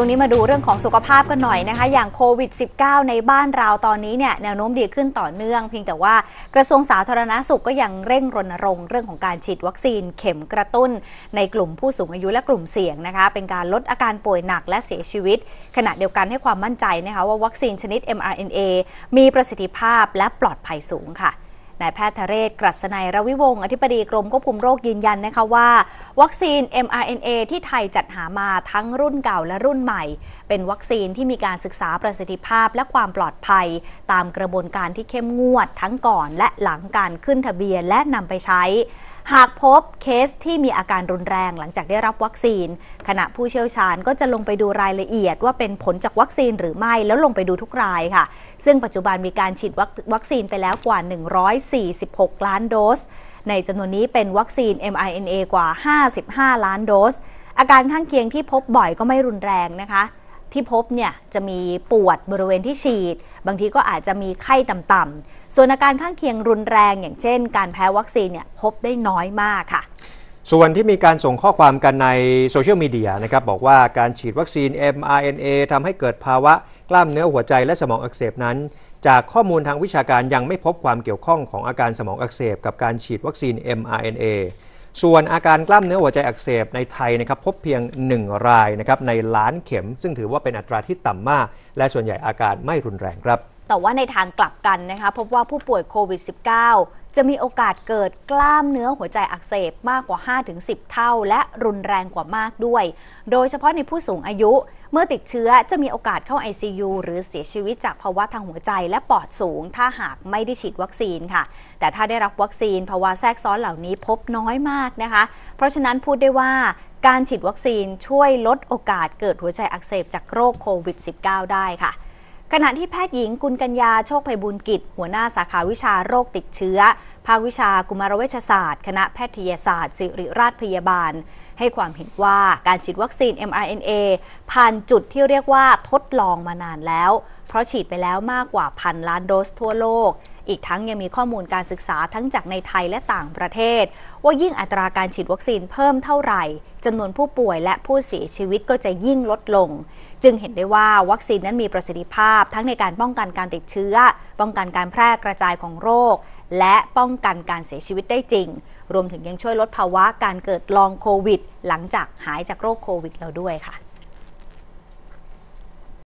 ช่วงนี้มาดูเรื่องของสุขภาพกันหน่อยนะคะอย่างโควิด -19 ในบ้านเราตอนนี้เนี่ยแนวโน้มดีขึ้นต่อเนื่องเพียงแต่ว่ากระทรวงสาธารณาสุขก็ยังเร่งรณรงค์เรื่องของการฉีดวัคซีนเข็มกระตุ้นในกลุ่มผู้สูงอายุและกลุ่มเสี่ยงนะคะเป็นการลดอาการป่วยหนัก และเสียชีวิต ขณะเดียวกันให้ความมั่นใจนะคะว่าวัคซีนชนิด mRNA มีประสิทธิภาพและปลอดภัยสูงค่ะนายแพทย์ทะเรศ กรัศนัยรวิวงศ์อธิบดีกรมควบคุมโรคยืนยันนะคะว่า วัคซีน mRNA ที่ไทยจัดหามาทั้งรุ่นเก่าและรุ่นใหม่ เป็นวัคซีนที่มีการศึกษาประสิทธิภาพและความปลอดภัย ตามกระบวนการที่เข้มงวดทั้งก่อนและหลังการขึ้นทะเบียนและนำไปใช้หากพบเคสที่มีอาการรุนแรงหลังจากได้รับวัคซีน ขณะผู้เชี่ยวชาญก็จะลงไปดูรายละเอียดว่าเป็นผลจากวัคซีนหรือไม่แล้วลงไปดูทุกรายค่ะ ซึ่งปัจจุบันมีการฉีดวัคซีนไปแล้วกว่า 146 ล้านโดส ในจำนวนนี้เป็นวัคซีน mRNA กว่า 55 ล้านโดสอาการข้างเคียงที่พบบ่อยก็ไม่รุนแรงนะคะ ที่พบเนี่ยจะมีปวดบริเวณที่ฉีด บางทีก็อาจจะมีไข้ต่ำส่วนอาการข้างเคียงรุนแรงอย่างเช่นการแพ้วัคซีนเนี่ยพบได้น้อยมากค่ะ ส่วนที่มีการส่งข้อความกันในโซเชียลมีเดียนะครับ บอกว่าการฉีดวัคซีน mRNA ทำให้เกิดภาวะกล้ามเนื้อหัวใจและสมองอักเสบนั้นจากข้อมูลทางวิชาการยังไม่พบความเกี่ยวข้องของอาการสมองอักเสบกับการฉีดวัคซีน mRNA ส่วนอาการกล้ามเนื้อหัวใจอักเสบในไทยนะครับพบเพียง 1 รายนะครับในล้านเข็ม ซึ่งถือว่าเป็นอัตราที่ต่ำมาก และส่วนใหญ่อาการไม่รุนแรงครับแต่ว่าในทางกลับกันนะคะพบว่าผู้ป่วยโควิด -19 จะมีโอกาสเกิดกล้ามเนื้อหัวใจอักเสบมากกว่า 5-10 เท่าและรุนแรงกว่ามากด้วย โดยเฉพาะในผู้สูงอายุเมื่อติดเชื้อจะมีโอกาสเข้า ICU หรือเสียชีวิตจากภาวะทางหัวใจและปอดสูงถ้าหากไม่ได้ฉีดวัคซีนค่ะ แต่ถ้าได้รับวัคซีนภาวะแทรกซ้อนเหล่านี้พบน้อยมากนะคะเพราะฉะนั้นพูดได้ว่าการฉีดวัคซีนช่วยลดโอกาสเกิดหัวใจอักเสบจากโรคโควิด -19 ได้ค่ะขณะที่แพทย์หญิงกุลกัญญาโชคภัยบุญกิจ หัวหน้า สาขาวิชาโรคติดเชื้อ ภาควิชากุมารเวชศาสตร์ คณะแพทยศาสตร์ ศิริราชพยาบาล ให้ความเห็นว่าการฉีดวัคซีน mRNA ผ่านจุดที่เรียกว่าทดลองมานานแล้ว เพราะฉีดไปแล้วมากกว่าพันล้านโดสทั่วโลก อีกทั้งยังมีข้อมูลการศึกษาทั้งจากในไทยและต่างประเทศ ว่ายิ่งอัตราการฉีดวัคซีนเพิ่มเท่าไหร่จำนวนผู้ป่วยและผู้เสียชีวิตก็จะยิ่งลดลงจึงเห็นได้ว่าวัคซีนนั้นมีประสิทธิภาพ ทั้งในการป้องกันการติดเชื้อ ป้องกันการแพร่กระจายของโรค และป้องกันการเสียชีวิตได้จริง รวมถึงยังช่วยลดภาวะการเกิดลองโควิดหลังจากหายจากโรคโควิด แล้วด้วยค่ะ